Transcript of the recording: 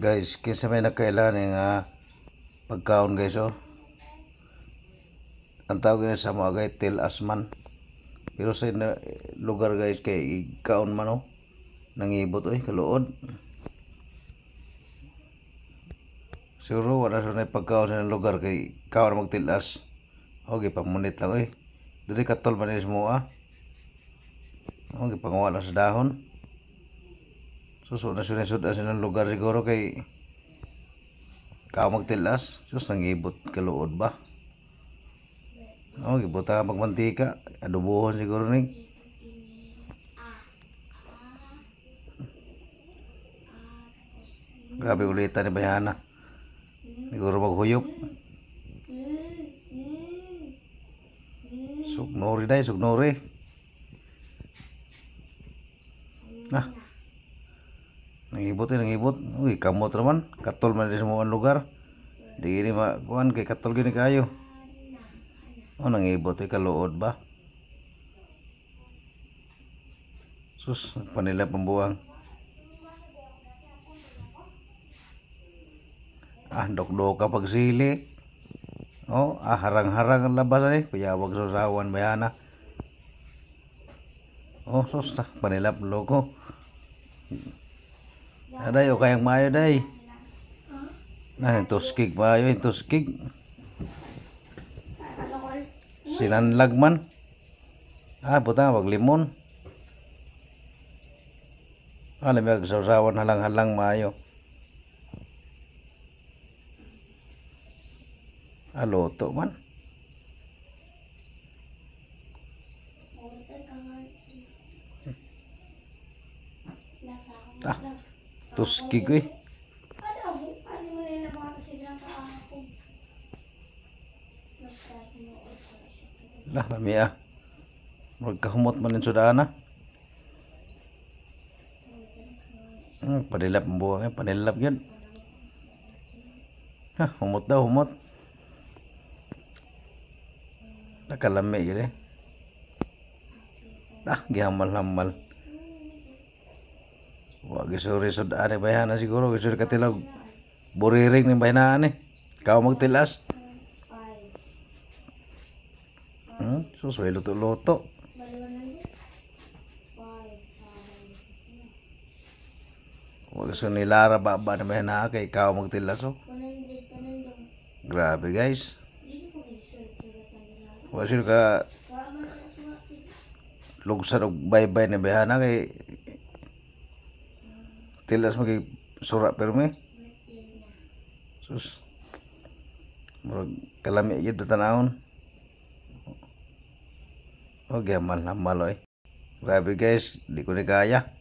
Guys, kinsa may nakailan eh, nga pagkaon guys oh. Ang tawag niya sa mga guys, til asman. Pero sa lugar guys kay kaon man oh. Nangibot oy kaluod. Siguro wala sa na pagkaon sa lugar kay kaon magtilas. Okay, pamunit lang oy. Dili katol man mo ah. Okay, pangawa lang sa dahon. Suso na sinisod na sinang lugar siguro kay kamagtilas. Sus, ibot kaluod ba? No, gibot ha pagmantika. Adubuhon siguro ni. Grabe ulitan ni Bayana. Siguro maghuyop. Sugnori dai, eh, sugnori. Nah nangibot eh nangibot uy kamot naman katol man sa mga lugar di ini makuan kay katol gini kayo oh nangibot eh kaluod ba sus panila pambuang ah dokdo ka pag sili oh ah harang-harang ang labasan eh payawag sa usawan bayana oh sus ah, panila loko ở đây Aday o kayang mayo day. Na tuskik mayo yung tuskik. Sinanlag man. Ah, buta wag limon. Alam à, mo, sausawan halang-halang mayo. Aloto à, man. Ah. Tus eh. Lah, mami ah. Magkahumot man yung sudaan ah. Hmm, panilap ang eh. Ya. Panilap yun. Kan? Ha, humot daw, humot. Nakalami gitu, yun ya. eh. Ah, gihamal-hamal. gisuri sud ani eh, bayhana siguro gisuri katilog buriring ni bayhana eh. ani kau magtilas hmm? susway luto luto wala so nilara baba ni bayhana kay kau magtilas oh grabe guys wag ka lugsan bye bye ni bayhana kay tidak sebagai surat permi sus kalau kalami ya gyud gitu tanawon oh gamal na maloy rabi guys di ko ni kaya